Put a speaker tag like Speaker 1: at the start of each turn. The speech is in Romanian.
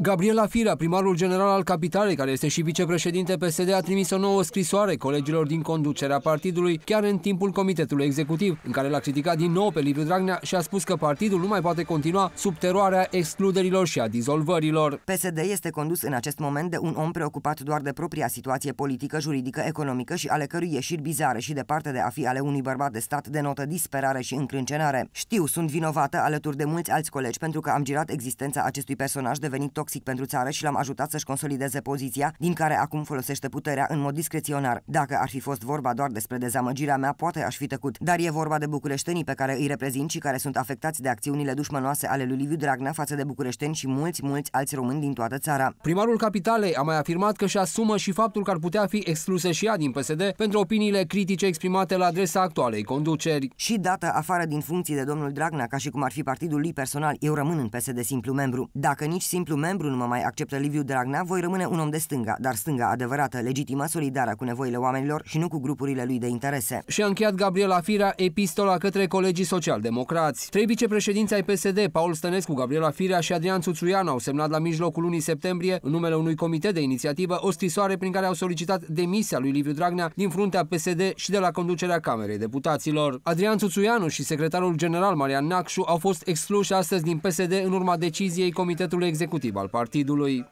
Speaker 1: Gabriela Firea, primarul general al capitalei, care este și vicepreședinte PSD, a trimis o nouă scrisoare colegilor din conducerea partidului, chiar în timpul comitetului executiv,
Speaker 2: în care l-a criticat din nou pe Liviu Dragnea și a spus că partidul nu mai poate continua sub teroarea excluderilor
Speaker 3: și a dizolvărilor. PSD este condus în acest moment de un om preocupat doar de propria situație politică, juridică, economică și ale cărui ieșiri bizare și departe de a fi ale unui bărbat de stat denotă disperare și încrâncenare. Știu, sunt vinovată alături de mulți alți colegi pentru că am girat existența acestui personaj de devenit toxic pentru țară și l-am ajutat să-și consolideze poziția, din care acum folosește puterea în mod discreționar. Dacă ar fi fost vorba doar despre dezamăgirea mea, poate aș fi tăcut, dar e vorba de bucureștenii pe care îi reprezint și care sunt afectați de acțiunile dușmănoase ale lui Liviu Dragnea față de bucureșteni și mulți, mulți alți români din toată țara.
Speaker 1: Primarul capitalei a mai afirmat că și asumă și faptul că ar
Speaker 2: putea fi exclusă și ea din PSD pentru opiniile critice exprimate la adresa actualei conduceri.
Speaker 3: Și dată afară din funcții de domnul Dragnea, ca și cum ar fi partidul lui personal, eu rămân în PSD simplu membru. Dacă nici simplu membru nu mă mai acceptă Liviu Dragnea, voi rămâne un om de stânga, dar stânga adevărată, legitimă, solidară cu nevoile oamenilor și nu cu grupurile lui de interese.
Speaker 1: Și a încheiat Gabriela Firea epistola către colegii socialdemocrați. Trei vicepreședinți ai PSD, Paul Stănescu, Gabriela Firea și Adrian Suțuian au semnat la mijlocul lunii septembrie, în numele unui comitet de inițiativă, o scrisoare prin care au solicitat demisia lui Liviu Dragnea din fruntea PSD și de la conducerea Camerei Deputaților. Adrian Țuțuianu și secretarul general Marian Nacșu au fost excluși astăzi din PSD în urma deciziei Comitetului executiv al partidului.